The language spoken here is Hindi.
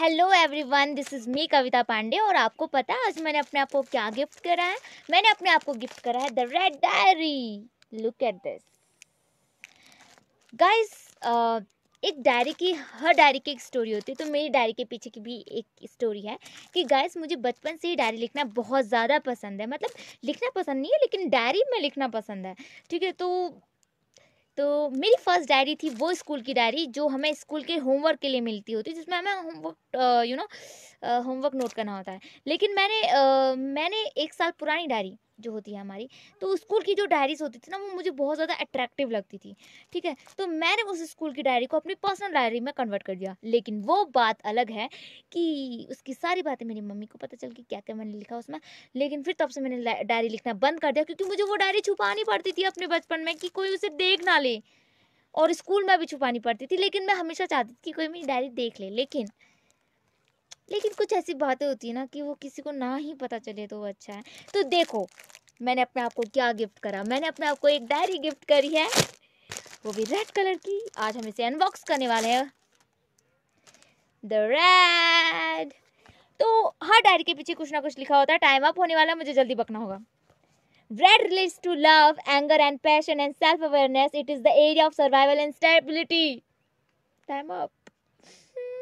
hello everyone this is me Kavita Pandey और आपको पता है आज मैंने अपने आप को क्या गिफ्ट करा है मैंने अपने आप को गिफ्ट करा है the red diary look at this guys एक डायरी की हर डायरी की एक स्टोरी होती है तो मेरी डायरी के पीछे की भी एक स्टोरी है कि गाइस मुझे बचपन से ही डायरी लिखना बहुत ज़्यादा पसंद है मतलब लिखना पसंद नहीं है लेकिन डायरी में लिखना पसंद है ठीक है तो तो मेरी फर्स्ट डायरी थी वो स्कूल की डायरी जो हमें स्कूल के होमवर्क के लिए मिलती होती जिसमें हमें homework you know homework note करना होता है लेकिन मैंने आ, मैंने एक साल पुरानी डायरी जो होती है हमारी तो स्कूल की जो डायरीज होती थी ना वो मुझे बहुत ज़्यादा अट्रैक्टिव लगती थी ठीक है तो मैंने उस स्कूल की डायरी को अपनी पर्सनल डायरी में कन्वर्ट कर दिया लेकिन वो बात अलग है कि उसकी सारी बातें मेरी मम्मी को पता चल गई क्या क्या मैंने लिखा उसमें लेकिन फिर तब से मैंने डायरी लिखना बंद कर दिया क्योंकि मुझे वो डायरी छुपानी पड़ती थी अपने बचपन में कि कोई उसे देख ना ले और स्कूल में भी छुपानी पड़ती थी लेकिन मैं हमेशा चाहती थी कि कोई मेरी डायरी देख ले लेकिन लेकिन कुछ ऐसी बातें होती है ना कि वो किसी को ना ही पता चले तो वो अच्छा है तो देखो मैंने अपने आप को क्या गिफ्ट करा मैंने अपने आप को एक डायरी गिफ्ट करी है वो भी रेड कलर की आज हम इसे अनबॉक्स करने वाले हैं द रेड तो हर डायरी के पीछे कुछ ना कुछ लिखा होता है टाइम अप होने वाला है मुझे जल्दी पकना होगा red relates to love anger and passion and self awareness it is the area of survival and stability time up